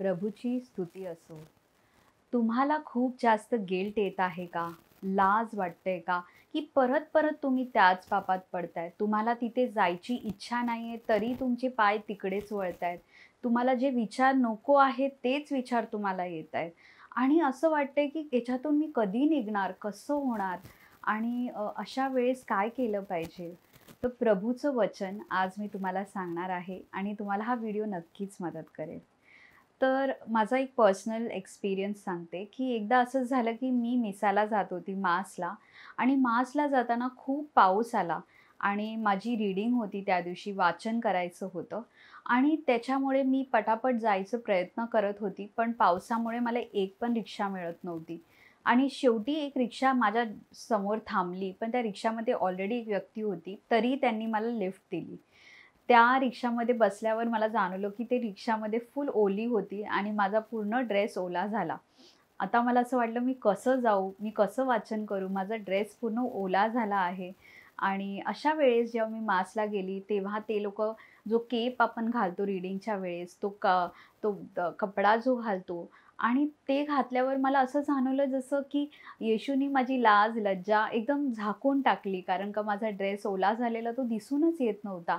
प्रभूची स्तुती असो तुम्हाला खूप जास्त गिल्ट येत आहे का लाज वाटते का की परत परत तुम्ही त्याच पापात पडताय तुम्हाला तिथे जायची इच्छा नाही आहे तरी तुमचे पाय तिकडेच वळत आहेत तुम्हाला जे विचार नको आहे तेच विचार तुम्हाला येत आहेत आणि असं वाटतंय की याच्यातून मी कधी निघणार कसं होणार आणि अशा वेळेस काय केलं पाहिजे तर प्रभूचं वचन आज मी तुम्हाला सांगणार आहे आणि तुम्हाला हा व्हिडिओ नक्कीच मदत करेल तर माझा एक पर्सनल एक्सपिरियन्स सांगते की एकदा असंच झालं की मी मिसाला जात होती मासला आणि मासला जाताना खूप पाऊस आला आणि माझी रीडिंग होती त्या दिवशी वाचन करायचं होतं आणि त्याच्यामुळे मी पटापट जायचं प्रयत्न करत होती पण पावसामुळे मला एक पण रिक्षा मिळत नव्हती आणि शेवटी एक रिक्षा माझ्या समोर थांबली पण त्या रिक्षामध्ये ऑलरेडी एक व्यक्ती होती तरी त्यांनी मला लिफ्ट दिली त्या रिक्षामध्ये बसल्यावर मला जाणवलं की ते रिक्षामध्ये फुल ओली होती आणि माझा पूर्ण ड्रेस ओला झाला आता मला असं वाटलं मी कसं जाऊ मी कसं वाचन करू माझा ड्रेस पूर्ण ओला झाला आहे आणि अशा वेळेस जेव्हा मी मासला गेली तेव्हा ते लोक जो केप आपण घालतो रिडिंगच्या वेळेस तो क तो कपडा जो घालतो आणि ते घातल्यावर मला असं जाणवलं जसं की येशूने माझी लाज लज्जा एकदम झाकून टाकली कारण का माझा ड्रेस ओला झालेला तो दिसूनच येत नव्हता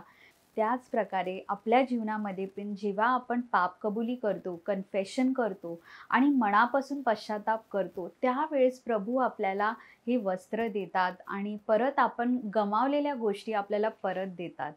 त्याच प्रकारे आपल्या जीवनामध्ये पण जेव्हा आपण पाप कबुली करतो कन्फेशन करतो आणि मनापासून पश्चाताप करतो त्यावेळेस प्रभू आपल्याला हे वस्त्र देतात आणि परत आपण गमावलेल्या गोष्टी आपल्याला परत देतात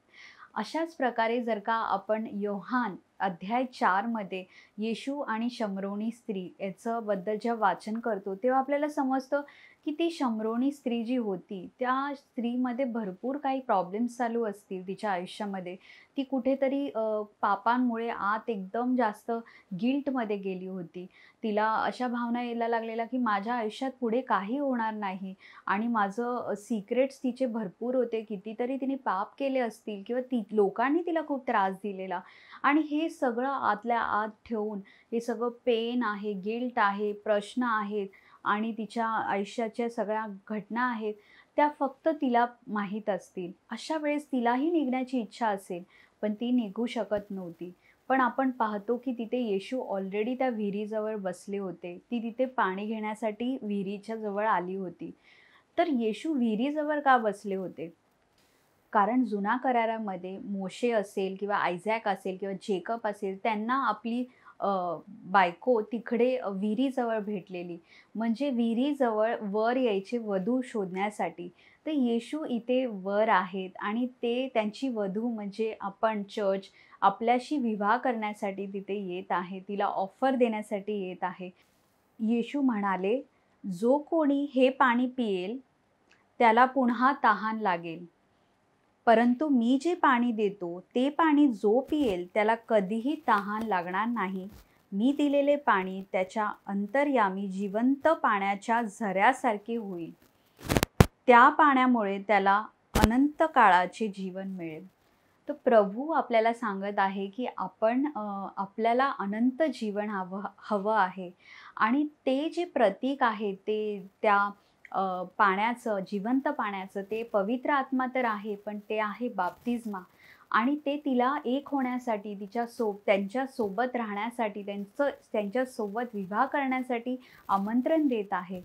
अशाच प्रकारे जर का आपण योहान अध्याय चारमध्ये येशू आणि शमरोणी स्त्री याचं बद्दल जेव्हा वाचन करतो तेव्हा आपल्याला समजतं की ती शमरोणी स्त्री जी होती त्या स्त्रीमध्ये भरपूर काही प्रॉब्लेम्स चालू असतील तिच्या आयुष्यामध्ये ती कुठेतरी पापांमुळे आत एकदम जास्त गिल्टमध्ये गेली होती तिला अशा भावना यायला लागलेल्या की माझ्या आयुष्यात पुढे काही होणार नाही आणि माझं सिक्रेट्स तिचे भरपूर होते कितीतरी तिने पाप केले असतील किंवा ती लोकांनी तिला खूप त्रास दिलेला आणि हे हे सगळं आतल्या आत ठेवून हे सगळं पेन आहे गिल्ट आहे प्रश्न आहेत आणि तिच्या आयुष्याच्या सगळ्या घटना आहेत त्या फक्त तिला माहीत असतील अशा वेळेस तिलाही निघण्याची इच्छा असेल पण ती निघू शकत नव्हती पण आपण पाहतो की तिथे येशू ऑलरेडी त्या विहिरीजवळ बसले होते ती तिथे पाणी घेण्यासाठी विहिरीच्या जवळ आली होती तर येशू विहिरीजवळ का बसले होते कारण जुना करारामध्ये मोशे असेल किंवा आयझॅक असेल किंवा जेकब असेल त्यांना आपली बायको तिकडे विहिरीजवळ भेटलेली म्हणजे विहिरीजवळ वर यायचे वधू शोधण्यासाठी तर येशू इथे वर आहेत आणि ते त्यांची वधू म्हणजे आपण चर्च आपल्याशी विवाह करण्यासाठी तिथे येत आहे तिला ऑफर देण्यासाठी येत आहे येशू म्हणाले जो कोणी हे पाणी पिएल त्याला पुन्हा तहान लागेल परंतु मी जे पाणी देतो ते पाणी जो पिएल त्याला कधीही तहान लागणार नाही मी दिलेले पाणी त्याच्या अंतर्यामी जिवंत पाण्याच्या झऱ्यासारखे होईल त्या पाण्यामुळे त्याला अनंत काळाचे जीवन मिळेल तर प्रभू आपल्याला सांगत आहे की आपण आपल्याला अनंत जीवन हवं हवं आहे आणि ते जे प्रतीक आहे ते त्या पाण्याचं जिवंत पाण्याचं ते पवित्र आत्मा तर आहे पण ते आहे बाप्तिस्मा आणि ते तिला एक होण्यासाठी तिच्या सो त्यांच्यासोबत राहण्यासाठी त्यांचं त्यांच्यासोबत विवाह करण्यासाठी आमंत्रण देत आहे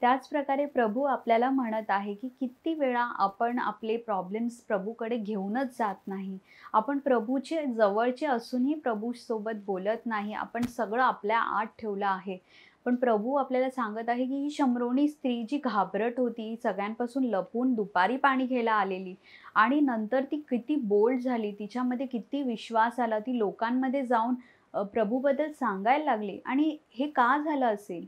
त्याचप्रकारे प्रभू आपल्याला म्हणत आहे की किती वेळा आपण आपले प्रॉब्लेम्स प्रभूकडे घेऊनच जात नाही आपण प्रभूचे जवळचे असूनही प्रभूसोबत बोलत नाही आपण सगळं आपल्या आत ठेवलं आहे पण प्रभू आपल्याला सांगत आहे की ही शंभरोणी स्त्री जी घाबरट होती सगळ्यांपासून लपून दुपारी पाणी घ्यायला आलेली आणि नंतर ती किती बोल्ड झाली तिच्यामध्ये किती विश्वास आला ती लोकांमध्ये जाऊन प्रभूबद्दल सांगायला लागली आणि हे का झालं असेल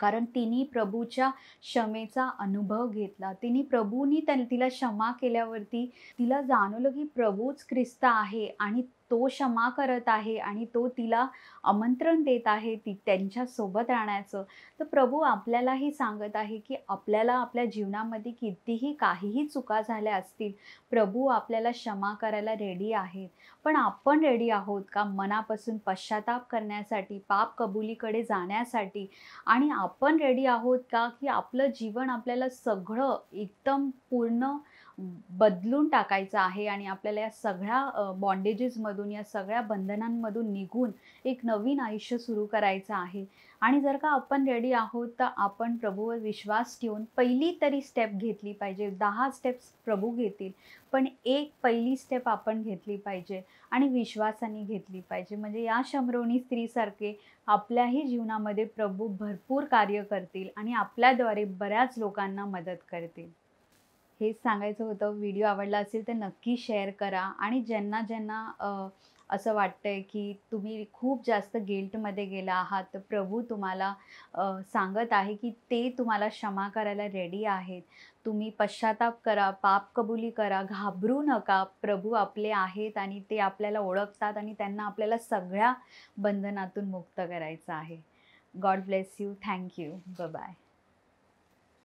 कारण तिने प्रभूच्या क्षमेचा अनुभव घेतला तिने प्रभूनी तिला क्षमा केल्यावरती तिला जाणवलं की प्रभूच ख्रिस्त आहे आणि तो क्षमा करत आहे आणि तो तिला आमंत्रण देत आहे ती त्यांच्यासोबत राहण्याचं तर प्रभू आपल्यालाही सांगत आहे की आपल्याला आपल्या जीवनामध्ये कितीही काहीही चुका झाल्या असतील प्रभू आपल्याला क्षमा करायला रेडी आहेत पण आपण रेडी आहोत का मनापासून पश्चाताप करण्यासाठी पाप कबुलीकडे जाण्यासाठी आणि आपण रेडी आहोत का की आपलं जीवन आपल्याला सगळं एकदम पूर्ण बदलून टाकायचं आहे आणि आपल्याला या सगळ्या बॉन्डेजेसमधून या सगळ्या बंधनांमधून निघून एक नवीन आयुष्य सुरू करायचं आहे आणि जर का आपण रेडी आहोत तर आपण प्रभूवर विश्वास ठेवून पहिली तरी स्टेप घेतली पाहिजे दहा स्टेप्स प्रभू घेतील पण एक पहिली स्टेप आपण घेतली पाहिजे आणि विश्वासाने घेतली पाहिजे म्हणजे या शंभरवणी स्त्रीसारखे आपल्याही जीवनामध्ये प्रभू भरपूर कार्य करतील आणि आपल्याद्वारे बऱ्याच लोकांना मदत करतील हेच सांगायचं होतं व्हिडिओ आवडला असेल तर नक्की शेअर करा आणि ज्यांना ज्यांना असं वाटतंय की तुम्ही खूप जास्त गिल्टमध्ये गेला आहात प्रभू तुम्हाला सांगत आहे की ते तुम्हाला क्षमा करायला रेडी आहेत तुम्ही पश्चाताप करा पाप कबुली करा घाबरू नका प्रभू आपले आहेत आणि ते आपल्याला ओळखतात आणि त्यांना आपल्याला सगळ्या बंधनातून मुक्त करायचं आहे गॉड ब्लेस यू थँक्यू ब बाय